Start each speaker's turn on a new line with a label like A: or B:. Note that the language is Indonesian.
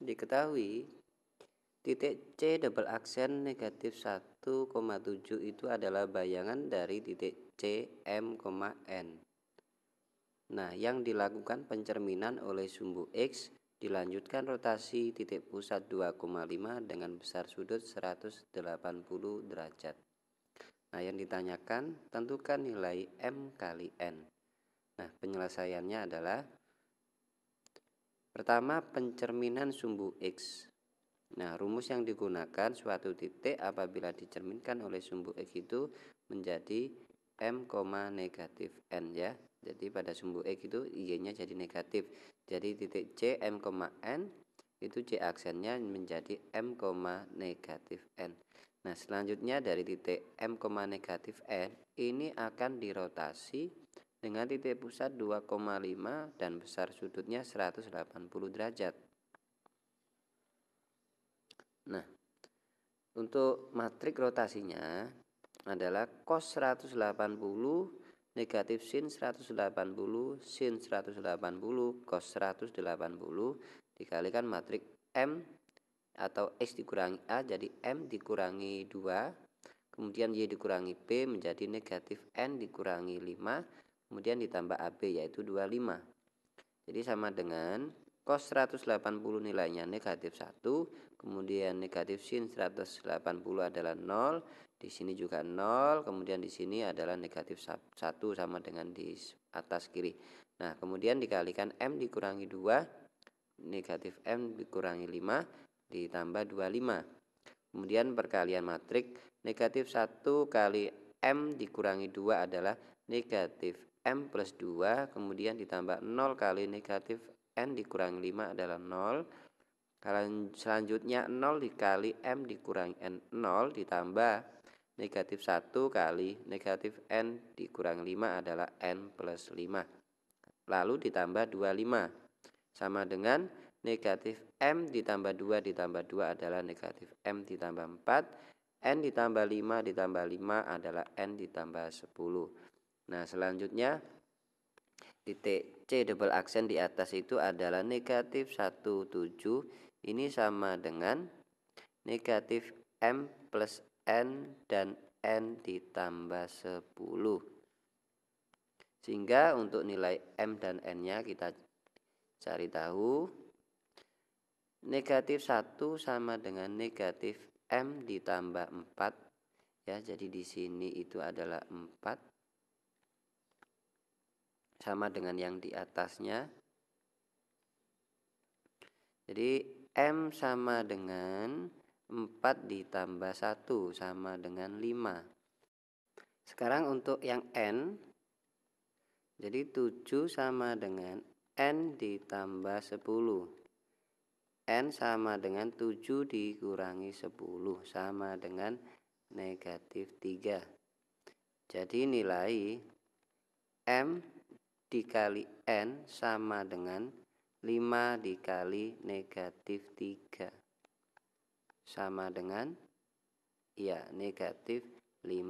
A: Diketahui titik C double aksen negatif 1,7 itu adalah bayangan dari titik C, M, N. Nah, yang dilakukan pencerminan oleh sumbu X Dilanjutkan rotasi titik pusat 2,5 dengan besar sudut 180 derajat. Nah, yang ditanyakan tentukan nilai M kali N. Nah, penyelesaiannya adalah pertama pencerminan sumbu X. Nah, rumus yang digunakan suatu titik apabila dicerminkan oleh sumbu X itu menjadi M, negatif N ya jadi pada sumbu X itu Y nya jadi negatif jadi titik C M, N itu C aksennya menjadi M, negatif N nah selanjutnya dari titik M, negatif N ini akan dirotasi dengan titik pusat 2,5 dan besar sudutnya 180 derajat nah untuk matrik rotasinya adalah cos 180 negatif sin 180 sin 180 cos 180 dikalikan matriks M atau X dikurangi A jadi M dikurangi 2 kemudian Y dikurangi B menjadi negatif N dikurangi 5 kemudian ditambah AB yaitu 25 jadi sama dengan cos 180 nilainya negatif 1 kemudian negatif sin 180 adalah 0 di sini juga 0 kemudian di sini adalah negatif 1 sama dengan di atas kiri nah kemudian dikalikan M dikurangi 2 negatif M dikurangi 5 ditambah 25 kemudian perkalian matrik negatif 1 kali M dikurangi 2 adalah negatif M plus 2 kemudian ditambah 0 kali negatif N dikurangi 5 adalah 0 kalian Selanjutnya 0 dikali M dikurangi N 0 ditambah Negatif 1 kali negatif N dikurang 5 adalah N plus 5. Lalu ditambah 25. Sama dengan negatif M ditambah 2 ditambah 2 adalah negatif M ditambah 4. N ditambah 5 ditambah 5 adalah N ditambah 10. Nah selanjutnya titik C double aksen di atas itu adalah negatif 17 ini sama dengan negatif M plus N dan N ditambah 10 sehingga untuk nilai M dan N nya kita cari tahu negatif 1 sama dengan negatif M ditambah 4 ya jadi di sini itu adalah 4 sama dengan yang di atasnya jadi M sama dengan 4 ditambah 1 sama dengan 5 sekarang untuk yang N jadi 7 sama dengan N ditambah 10 N sama dengan 7 dikurangi 10 sama dengan negatif 3 jadi nilai M dikali N sama dengan 5 dikali negatif 3 sama dengan ya negatif 15